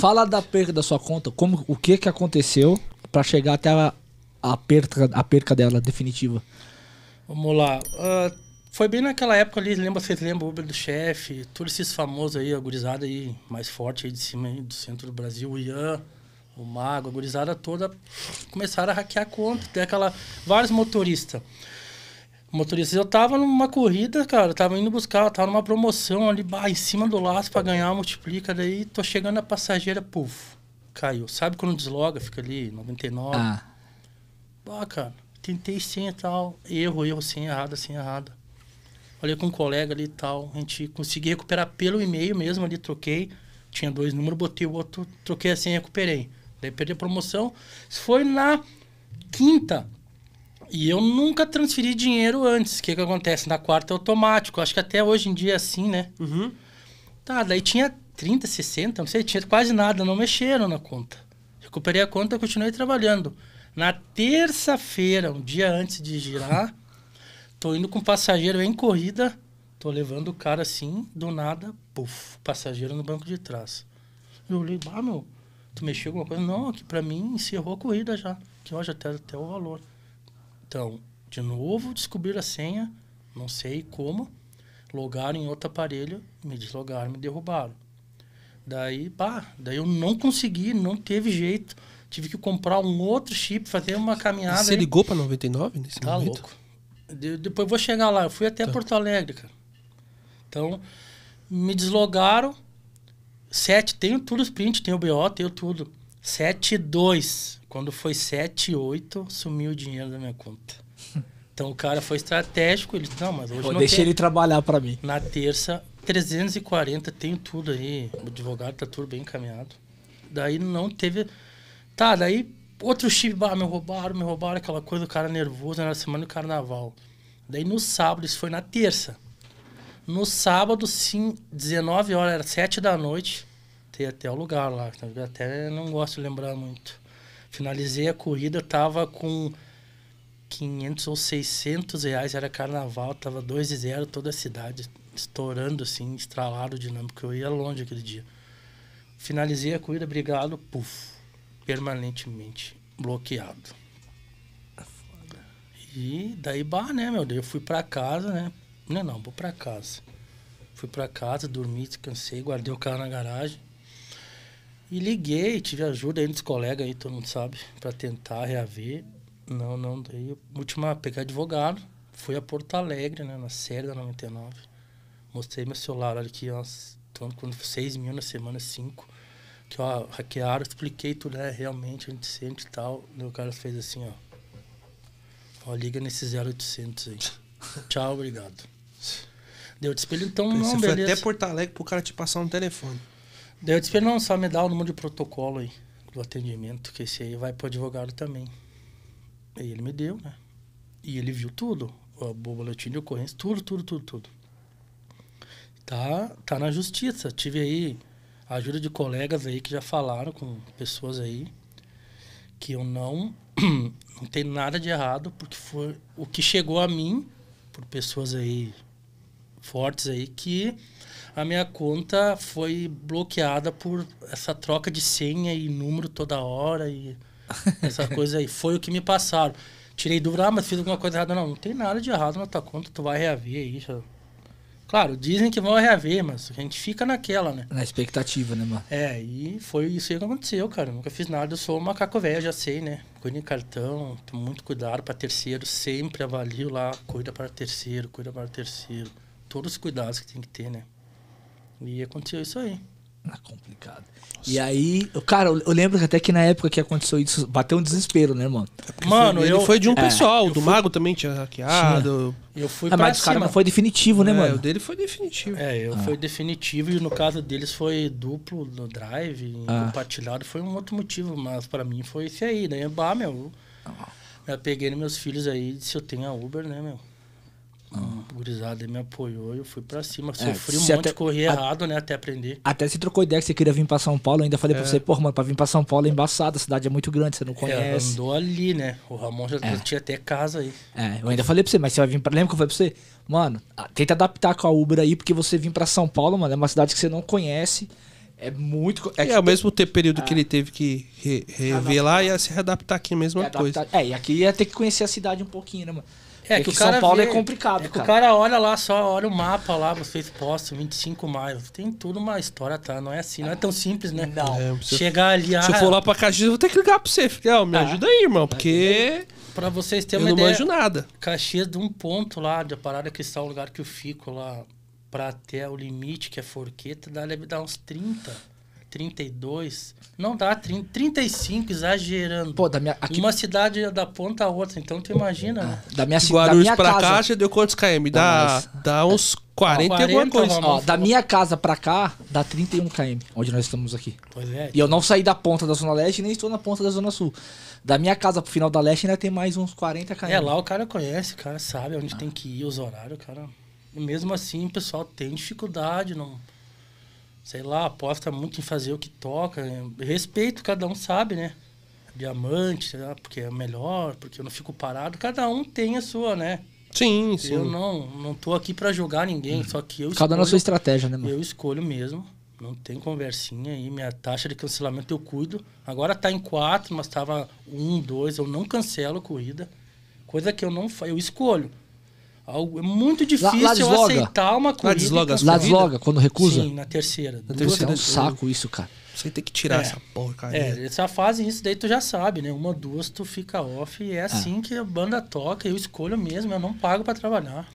Fala da perda da sua conta, como o que que aconteceu para chegar até a, a, perca, a perca dela definitiva? Vamos lá. Uh, foi bem naquela época ali, lembra, vocês lembram o Uber do chefe, todos esses famosos aí, a gurizada aí mais forte aí de cima aí, do centro do Brasil, o Ian, o Mago, a gurizada toda começaram a hackear a conta, tem aquela vários motoristas motorista. Eu tava numa corrida, cara, tava indo buscar, tava numa promoção ali, bah, em cima do laço para ganhar, multiplica, daí tô chegando a passageira, puf, caiu. Sabe quando desloga, fica ali, 99. Ah. Bah, cara, tentei sim e tal, erro, erro, sem errada, sem errada. Falei com um colega ali e tal, a gente consegui recuperar pelo e-mail mesmo ali, troquei, tinha dois números, botei o outro, troquei assim recuperei. Daí perdi a promoção. Isso foi na quinta, e eu nunca transferi dinheiro antes. O que, que acontece? Na quarta é automático. Acho que até hoje em dia é assim, né? Uhum. Tá, daí tinha 30, 60, não sei, tinha quase nada, não mexeram na conta. Recuperei a conta, continuei trabalhando. Na terça-feira, um dia antes de girar, tô indo com o passageiro em corrida, tô levando o cara assim, do nada, puf, passageiro no banco de trás. Eu olhei, ah, meu, tu mexeu alguma coisa? Não, aqui para mim encerrou a corrida já, que hoje até, até o valor. Então, de novo, descobrir a senha, não sei como, logaram em outro aparelho, me deslogaram, me derrubaram. Daí, pá, daí eu não consegui, não teve jeito. Tive que comprar um outro chip, fazer uma caminhada. você ligou para 99 nesse tá momento? Tá louco. De, depois vou chegar lá. Eu fui até tá. Porto Alegre, cara. Então, me deslogaram. 7, tenho tudo os prints, tenho o BO, tenho tudo. 7-2. Quando foi 7, 8, sumiu o dinheiro da minha conta. Então o cara foi estratégico, ele não, mas hoje Eu não deixa ele trabalhar para mim. Na terça, 340, tenho tudo aí, o advogado tá tudo bem encaminhado. Daí não teve Tá, daí outro chip, bah, me roubaram, me roubaram, aquela coisa, o cara nervoso na semana do carnaval. Daí no sábado, isso foi na terça. No sábado, sim, 19 horas, era 7 da noite. Tem até o lugar lá, até não gosto de lembrar muito. Finalizei a corrida, tava com 500 ou 600 reais, era carnaval, tava 2 e 0 toda a cidade, estourando assim, estralado o dinâmico. Eu ia longe aquele dia. Finalizei a corrida, obrigado, puf, permanentemente bloqueado. E daí, bah, né, meu Deus, eu fui pra casa, né? Não, é não, vou pra casa. Fui pra casa, dormi, descansei, guardei o carro na garagem. E liguei, tive ajuda aí dos colegas aí, todo mundo sabe, para tentar reaver. Não, não, daí última, peguei advogado, fui a Porto Alegre, né, na série da 99. Mostrei meu celular aqui, ó, então, quando 6 mil na semana, 5. Que ó, hackearam, expliquei tudo, né, realmente, a gente sente e tal. meu o cara fez assim, ó. Ó, liga nesse 0800 aí. Tchau, obrigado. Deu de espelho, então, Você não, Você foi beleza. até Porto Alegre pro cara te passar um telefone. Daí eu disse pra ele, não, só me dá o número de protocolo aí do atendimento, que esse aí vai pro advogado também. Aí ele me deu, né? E ele viu tudo, o boletim de ocorrência, tudo, tudo, tudo, tudo. Tá, tá na justiça. Tive aí a ajuda de colegas aí que já falaram com pessoas aí que eu não não tem nada de errado, porque foi o que chegou a mim por pessoas aí fortes aí que a minha conta foi bloqueada por essa troca de senha e número toda hora e essa coisa aí. Foi o que me passaram. Tirei dúvida, ah, mas fiz alguma coisa errada. Não, não tem nada de errado na tua conta, tu vai reaver aí. Já. Claro, dizem que vão reaver, mas a gente fica naquela, né? Na expectativa, né, mano? É, e foi isso aí que aconteceu, cara. nunca fiz nada, eu sou um macaco velho, já sei, né? Cuida em cartão, muito cuidado para terceiro, sempre avalio lá, cuida para terceiro, cuida para terceiro todos os cuidados que tem que ter, né? E aconteceu isso aí. É complicado. Nossa. E aí, cara, eu lembro até que na época que aconteceu isso, bateu um desespero, né, mano? É mano, foi, eu, ele foi de um é, pessoal, do fui, Mago também tinha hackeado. Tinha. Eu fui ah, mas cima. não foi definitivo, né, é, mano? O dele foi definitivo. É, eu ah. foi definitivo e no caso deles foi duplo no drive, ah. compartilhado, foi um outro motivo, mas para mim foi esse aí, né? Bah, meu. Ah. Eu peguei nos meus filhos aí, se eu tenho a Uber, né, meu? gurizada me apoiou, eu fui pra cima. É, Sofri um monte, até, corri a, errado, né? Até aprender. Até se trocou ideia que você queria vir pra São Paulo, eu ainda falei é. pra você, pô, mano, pra vir pra São Paulo é embaçado, a cidade é muito grande, você não é, conhece. É, andou ali, né? O Ramon já é. tinha até casa aí. É, eu ainda falei pra você, mas você vai vir pra. Lembra que eu falei pra você? Mano, tenta adaptar com a Uber aí, porque você vir pra São Paulo, mano, é uma cidade que você não conhece. É muito. É, é ao mesmo tempo período é. que ele teve que re rever lá e se adaptar aqui a mesma é coisa. é, e aqui ia ter que conhecer a cidade um pouquinho, né, mano? É, é, que, que São Paulo é vê, é complicado, é cara. O cara olha lá só, olha o mapa lá, vocês postam 25 mais. Tem tudo uma história, tá? Não é assim, não é tão simples, né? Não. É, Chegar ali... Ah, se eu ah, for lá pra Caxias, eu vou ter que ligar pra você. Fiel, me ah, ajuda aí, irmão, porque... Pra vocês terem uma ideia... Eu não manjo nada. Caxias de um ponto lá, de a parada que está o lugar que eu fico lá, pra até o limite, que é Forqueta, dá, dar uns 30 32. Não dá, 30, 35, exagerando. Pô, da minha, aqui... Uma cidade é da ponta a outra, então tu imagina. Ah, né? Da minha cidade. Guarulhos da minha pra casa. cá já deu quantos KM? Dá, dá uns 40, e alguma coisa. Ó, da minha casa pra cá, dá 31 km, onde nós estamos aqui. Pois é. E eu não saí da ponta da Zona Leste nem estou na ponta da Zona Sul. Da minha casa pro final da Leste ainda tem mais uns 40 km. É, lá o cara conhece, o cara sabe onde ah. tem que ir, os horários, cara. E mesmo assim, o pessoal tem dificuldade, não sei lá, aposta muito em fazer o que toca. Né? Respeito, cada um sabe, né? Diamante, sei lá, porque é melhor, porque eu não fico parado. Cada um tem a sua, né? Sim, sim. Eu não, não tô aqui para jogar ninguém, só que eu Cada na sua estratégia, né, mano? Eu escolho mesmo. Não tem conversinha aí. Minha taxa de cancelamento eu cuido. Agora tá em quatro mas tava um, dois Eu não cancelo corrida. Coisa que eu não faço. Eu escolho é muito difícil eu aceitar uma corrida. Lá desloga, lá desloga quando recusa? Sim, na terceira. Na terceira é um saco isso, cara. Você tem que tirar é, essa porcaria. É, essa fase, isso daí tu já sabe, né? Uma, duas, tu fica off. E é, é. assim ah. que a banda toca. Eu escolho mesmo, eu não pago para trabalhar.